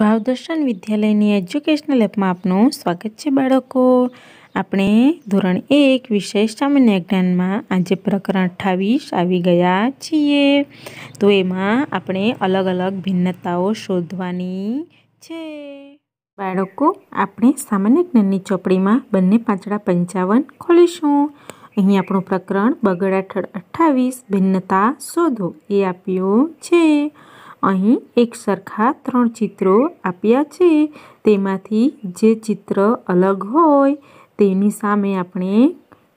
ભાવદર્શન વિદ્યાલયની educational એપમાં આપનું સ્વાગત છે બાળકો આપણે ધોરણ એક વિષય સામાન્ય જ્ઞાનમાં આજે પ્રકરણ અઠ્ઠાવીસ આવી ગયા છીએ તો એમાં આપણે અલગ અલગ ભિન્નતાઓ શોધવાની છે બાળકો આપણે સામાન્ય જ્ઞાનની ચોપડીમાં બંને પાંચડા પંચાવન ખોલીશું અહીં આપણું પ્રકરણ બગડ અઠ્ઠાવીસ ભિન્નતા શોધો એ આપ્યું છે અહીં એક સરખા ત્રણ ચિત્રો આપ્યા છે તેમાંથી જે ચિત્ર અલગ હોય તેની સામે આપણે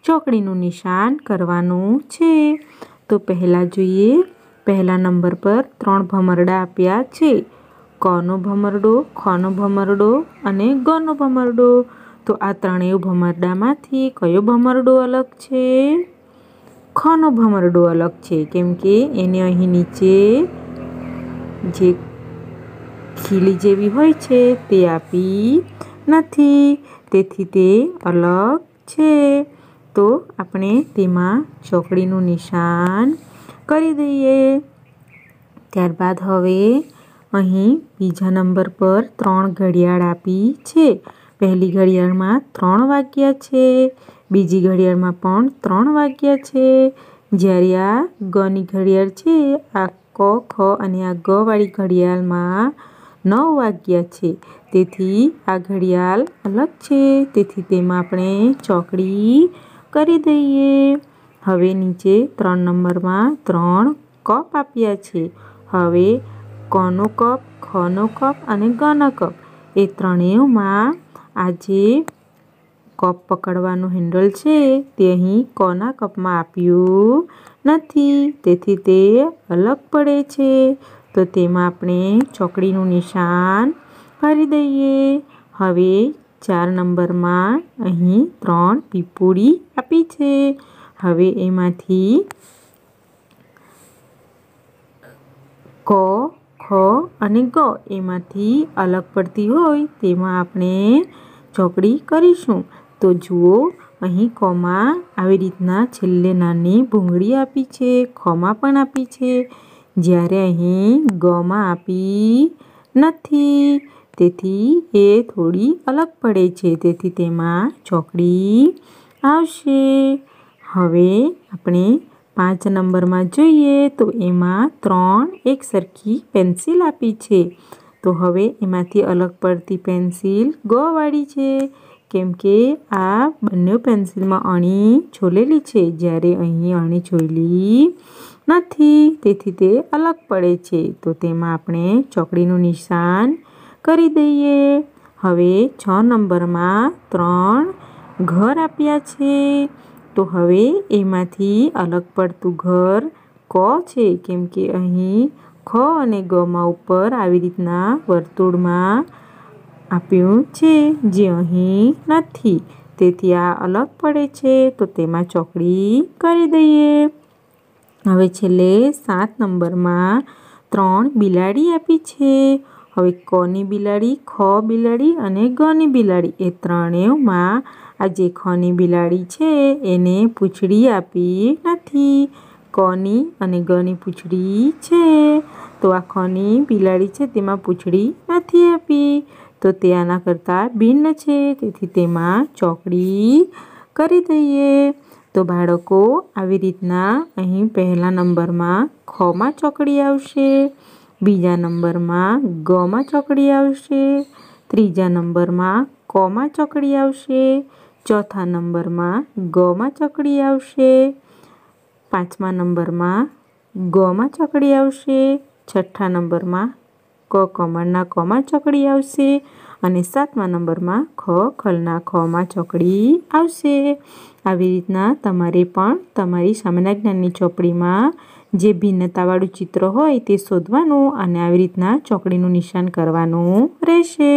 ચોકડીનું નિશાન કરવાનું છે તો પહેલાં જોઈએ પહેલા નંબર પર ત્રણ ભમરડા આપ્યા છે કનો ભમરડો ખનો ભમરડો અને ગનો ભમરડો તો આ ત્રણેય ભમરડામાંથી કયો ભમરડો અલગ છે ખનો ભમરડો અલગ છે કેમ કે એને અહીં નીચે જે ખીલી જેવી હોય છે તે આપી નથી તેથી તે અલગ છે તો આપણે તેમાં ચોકડીનું નિશાન કરી દઈએ ત્યારબાદ હવે અહીં બીજા નંબર પર ત્રણ ઘડિયાળ આપી છે પહેલી ઘડિયાળમાં ત્રણ વાગ્યા છે બીજી ઘડિયાળમાં પણ ત્રણ વાગ્યા છે જ્યારે આ ગની ઘડિયાળ છે આ ક ખ અને આ ગવાળી ઘડિયાળમાં નવ વાગ્યા છે તેથી આ ઘડિયાળ અલગ છે તેથી તેમાં આપણે ચોકડી કરી દઈએ હવે નીચે ત્રણ નંબરમાં ત્રણ કપ આપ્યા છે હવે કનો કપ ખનો કપ અને ગનો કપ એ ત્રણેયમાં આજે કપ પકડવાનું હેન્ડલ છે તે અહીં કોના કપમાં આપ્યું નથી તેથી તે અલગ પડે છે તો તેમાં આપણે ચોકડીનું નિશાન કરી દઈએ હવે ચાર નંબરમાં અહીં ત્રણ પીપુડી આપી છે હવે એમાંથી ક ખ અને ગ એમાંથી અલગ પડતી હોય તેમાં આપણે ચોકડી કરીશું તો જુઓ અહીં કોમા આવી રીતના છેલ્લે નાની ભૂંગળી આપી છે ખોમાં પણ આપી છે જ્યારે અહીં ગમાં આપી નથી તેથી એ થોડી અલગ પડે છે તેથી તેમાં ચોકડી આવશે હવે આપણે પાંચ નંબરમાં જોઈએ તો એમાં ત્રણ એક સરખી પેન્સિલ આપી છે તો હવે એમાંથી અલગ પડતી પેન્સિલ ગવાળી છે કેમ કે આ બંને પેન્સિલમાં અણી છોલેલી છે જ્યારે અહીં અણી છોલી નથી તેથી તે અલગ પડે છે તો તેમાં આપણે ચોકડીનું નિશાન કરી દઈએ હવે છ નંબરમાં ત્રણ ઘર આપ્યા છે તો હવે એમાંથી અલગ પડતું ઘર ક છે કેમ કે અહીં ખ અને ગમાં ઉપર આવી રીતના વર્તુળમાં આપ્યું છે જે અહીં નથી તેથી આ અલગ પડે છે તો તેમાં ચોકડી કરી દઈએ હવે છેલ્લે સાત નંબરમાં ત્રણ બિલાડી આપી છે હવે કની બિલાડી ખ બિલાડી અને ગની બિલાડી એ ત્રણેયમાં આ જે ખની બિલાડી છે એને પૂંછડી આપી નથી કની અને ગની પૂંછડી છે તો આ ખની બિલાડી છે તેમાં પૂંછડી નથી આપી તો તે આના કરતાં ભિન્ન છે તેથી તેમાં ચોકડી કરી દઈએ તો બાળકો આવી રીતના અહીં પહેલા નંબરમાં ખમાં ચોકડી આવશે બીજા નંબરમાં ગમાં ચોકડી આવશે ત્રીજા નંબરમાં કોમાં ચોકડી આવશે ચોથા નંબરમાં ગમાં ચોકડી આવશે પાંચમા નંબરમાં ગમાં ચોકડી આવશે છઠ્ઠા નંબરમાં ક કમળના કમાં ચોકડી આવશે અને સાતમા નંબરમાં ખ ખલના ખમાં ચોકડી આવશે આવી રીતના તમારે પણ તમારી સામાન્ય જ્ઞાનની ચોપડીમાં જે ભિન્નતાવાળું ચિત્ર હોય તે શોધવાનું અને આવી રીતના ચોકડીનું નિશાન કરવાનું રહેશે